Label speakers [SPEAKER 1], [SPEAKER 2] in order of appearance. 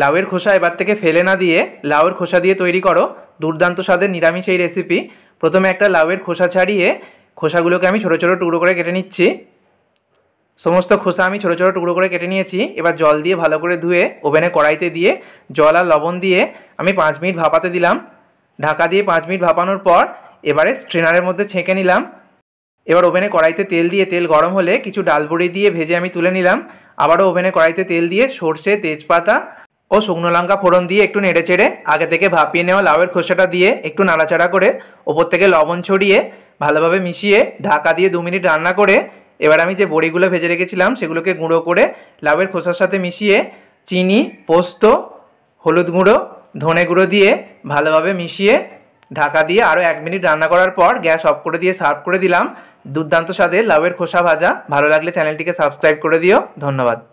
[SPEAKER 1] লাউয়ের খোসা এবার থেকে ফেলে না দিয়ে লাউয়ের খোসা দিয়ে তৈরি করো দুর্দান্ত স্বাদের নিরামিষ এই রেসিপি প্রথমে একটা লাউয়ের খোসা ছাড়িয়ে খোসাগুলোকে আমি ছোটো ছোটো টুকরো করে কেটে নিচ্ছি সমস্ত খোসা আমি ছোটো ছোটো টুকরো করে কেটে নিয়েছি এবার জল দিয়ে ভালো করে ধুয়ে ওভেনে কড়াইতে দিয়ে জল আর লবণ দিয়ে আমি পাঁচ মিনিট ভাপাতে দিলাম ঢাকা দিয়ে পাঁচ মিনিট ভাপানোর পর এবারে স্ট্রেনারের মধ্যে ছেঁকে নিলাম এবার ওভেনে কড়াইতে তেল দিয়ে তেল গরম হলে কিছু ডালবড়ি দিয়ে ভেজে আমি তুলে নিলাম আবারও ওভেনে কড়াইতে তেল দিয়ে সর্ষে তেজপাতা ও শুকনো লঙ্কা ফোড়ন দিয়ে একটু নেড়ে চেড়ে আগে থেকে ভাপিয়ে নেওয়া লাউয়ের খোসাটা দিয়ে একটু নাড়াচাড়া করে ওপর থেকে লবণ ছড়িয়ে ভালোভাবে মিশিয়ে ঢাকা দিয়ে দু মিনিট রান্না করে এবার আমি যে বড়িগুলো ভেজে রেখেছিলাম সেগুলোকে গুঁড়ো করে লাউয়ের খোসার সাথে মিশিয়ে চিনি পোস্ত হলুদ গুঁড়ো ধনে গুঁড়ো দিয়ে ভালোভাবে মিশিয়ে ঢাকা দিয়ে আরও এক মিনিট রান্না করার পর গ্যাস অফ করে দিয়ে সার্ভ করে দিলাম দুর্দান্ত স্বাদে লাউয়ের খোসা ভাজা ভালো লাগলে চ্যানেলটিকে সাবস্ক্রাইব করে দিও
[SPEAKER 2] ধন্যবাদ